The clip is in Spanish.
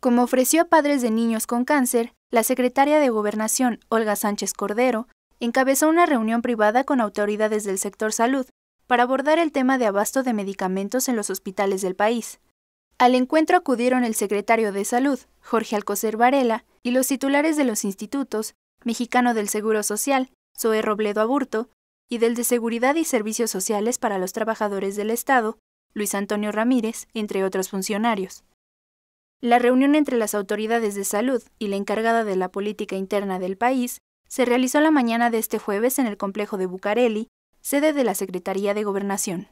Como ofreció a padres de niños con cáncer, la secretaria de Gobernación, Olga Sánchez Cordero, encabezó una reunión privada con autoridades del sector salud para abordar el tema de abasto de medicamentos en los hospitales del país. Al encuentro acudieron el secretario de Salud, Jorge Alcocer Varela, y los titulares de los institutos, Mexicano del Seguro Social, Zoe Robledo Aburto, y del de Seguridad y Servicios Sociales para los Trabajadores del Estado, Luis Antonio Ramírez, entre otros funcionarios. La reunión entre las autoridades de salud y la encargada de la política interna del país se realizó la mañana de este jueves en el complejo de Bucareli, sede de la Secretaría de Gobernación.